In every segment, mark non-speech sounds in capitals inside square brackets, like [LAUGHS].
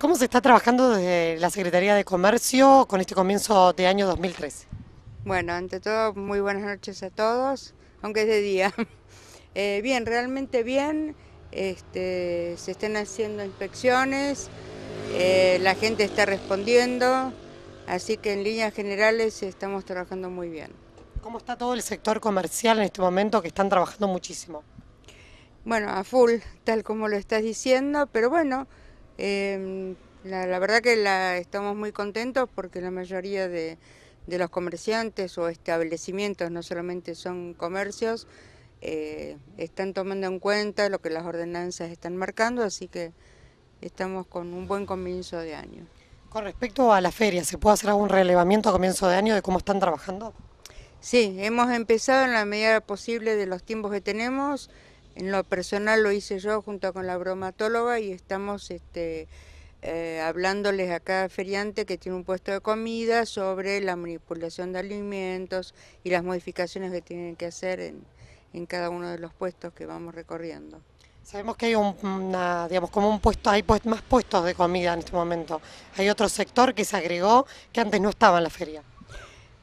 ¿Cómo se está trabajando desde la Secretaría de Comercio con este comienzo de año 2013? Bueno, ante todo, muy buenas noches a todos, aunque es de día. [LAUGHS] Eh, bien, realmente bien. Este, se están haciendo inspecciones, eh, la gente está respondiendo, así que en líneas generales estamos trabajando muy bien. ¿Cómo está todo el sector comercial en este momento que están trabajando muchísimo? Bueno, a full, tal como lo estás diciendo, pero bueno, Em, la, verdad que la, estamos muy contentos porque la mayoría de, los comerciantes o establecimientos, no solamente son comercios, eh, están tomando en cuenta lo que las ordenanzas están marcando, así que estamos con un buen comienzo de año. Con respecto a la feria, ¿se puede hacer algún relevamiento a comienzo de año de cómo están trabajando? Sí, hemos empezado en la medida posible de los tiempos que tenemos. En lo personal lo hice yo junto con la bromatóloga y estamos este, eh, hablándoles a cada feriante que tiene un puesto de comida sobre la manipulación de alimentos y las modificaciones que tienen que hacer en, cada uno de los puestos que vamos recorriendo. Sabemos que hay como un puesto, hay pues, más puestos de comida en este momento. Hay otro sector que se agregó que antes no estaba en la feria.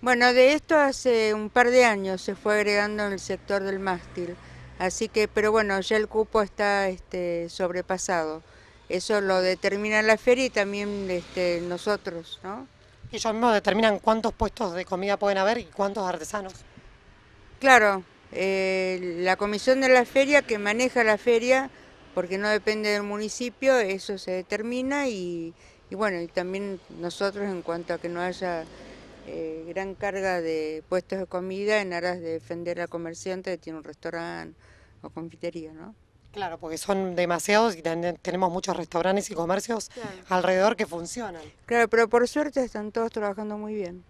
Bueno, de esto hace un par de años se fue agregando en el sector del mástil. Así que, pero bueno, ya el cupo está este, sobrepasado. Eso lo determina la feria y también este, nosotros, ¿no? Ellos mismos determinan cuántos puestos de comida pueden haber y cuántos artesanos. Claro, eh, la comisión de la feria que maneja la feria, porque no depende del municipio, eso se determina y, y bueno, y también nosotros en cuanto a que no haya eh, gran carga de puestos de comida en aras de defender al comerciante que tiene un restaurante o confitería, ¿no? Claro, porque son demasiados y tenemos muchos restaurantes y comercios alrededor que funcionan. Claro, pero por suerte están todos trabajando muy bien.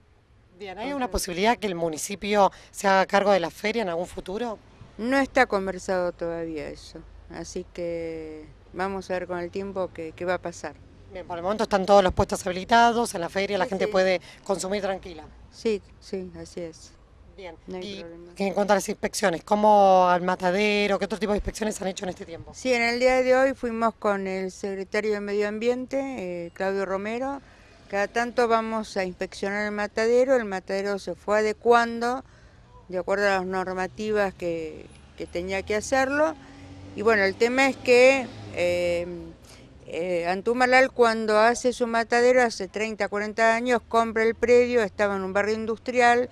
¿hay una posibilidad que el municipio se haga cargo de la feria en algún futuro? No está conversado todavía eso, así que vamos a ver con el tiempo qué va a pasar. Bien, por el momento están todos los puestos habilitados, en la feria la gente puede consumir tranquila. Sí, sí, así es. Bien, y en cuanto a las inspecciones, ¿cómo al matadero, qué otro tipo de inspecciones han hecho en este tiempo? Sí, en el día de hoy fuimos con el secretario de Medio Ambiente, eh, Claudio Romero, cada tanto vamos a inspeccionar el matadero, el matadero se fue adecuando de acuerdo a las normativas que, tenía que hacerlo. Y bueno, el tema es que eh, eh, Antumalal cuando hace su matadero hace 30, 40 años, compra el predio, estaba en un barrio industrial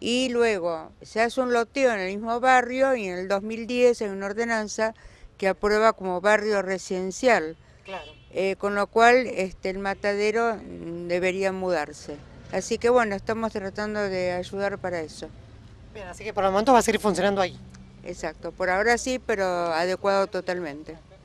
y luego se hace un loteo en el mismo barrio y en el 2010 hay una ordenanza que aprueba como barrio residencial. Eh, con lo cual este, el matadero mm, debería mudarse. Así que bueno, estamos tratando de ayudar para eso. Bien, así que por el momento va a seguir funcionando ahí. Exacto, por ahora sí, pero adecuado totalmente.